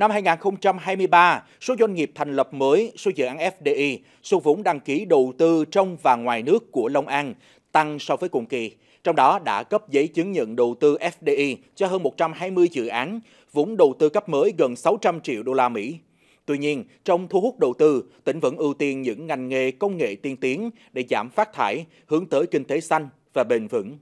Năm 2023, số doanh nghiệp thành lập mới, số dự án FDI, số vốn đăng ký đầu tư trong và ngoài nước của Long An tăng so với cùng kỳ. Trong đó đã cấp giấy chứng nhận đầu tư FDI cho hơn 120 dự án, vốn đầu tư cấp mới gần 600 triệu đô la Mỹ. Tuy nhiên, trong thu hút đầu tư, tỉnh vẫn ưu tiên những ngành nghề công nghệ tiên tiến để giảm phát thải, hướng tới kinh tế xanh và bền vững.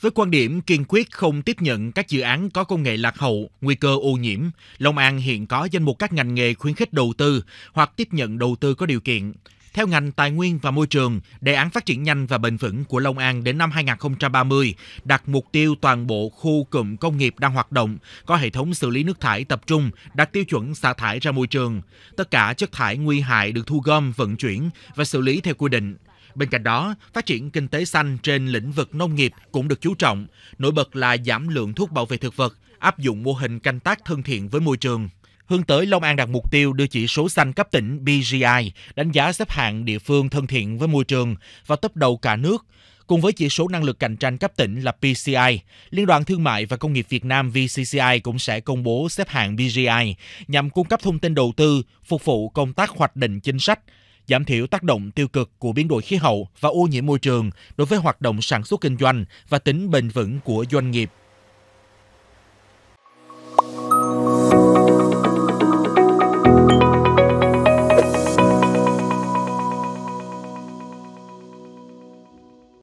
Với quan điểm kiên quyết không tiếp nhận các dự án có công nghệ lạc hậu, nguy cơ ô nhiễm, Long An hiện có danh mục các ngành nghề khuyến khích đầu tư hoặc tiếp nhận đầu tư có điều kiện. Theo ngành Tài nguyên và Môi trường, đề án phát triển nhanh và bền vững của Long An đến năm 2030 đặt mục tiêu toàn bộ khu cụm công nghiệp đang hoạt động có hệ thống xử lý nước thải tập trung đạt tiêu chuẩn xả thải ra môi trường. Tất cả chất thải nguy hại được thu gom, vận chuyển và xử lý theo quy định. Bên cạnh đó, phát triển kinh tế xanh trên lĩnh vực nông nghiệp cũng được chú trọng, nổi bật là giảm lượng thuốc bảo vệ thực vật, áp dụng mô hình canh tác thân thiện với môi trường. Hướng tới Long An đặt mục tiêu đưa chỉ số xanh cấp tỉnh BGI đánh giá xếp hạng địa phương thân thiện với môi trường vào top đầu cả nước, cùng với chỉ số năng lực cạnh tranh cấp tỉnh là PCI. Liên đoàn Thương mại và Công nghiệp Việt Nam VCCI cũng sẽ công bố xếp hạng BGI nhằm cung cấp thông tin đầu tư, phục vụ công tác hoạch định chính sách, giảm thiểu tác động tiêu cực của biến đổi khí hậu và ô nhiễm môi trường đối với hoạt động sản xuất kinh doanh và tính bền vững của doanh nghiệp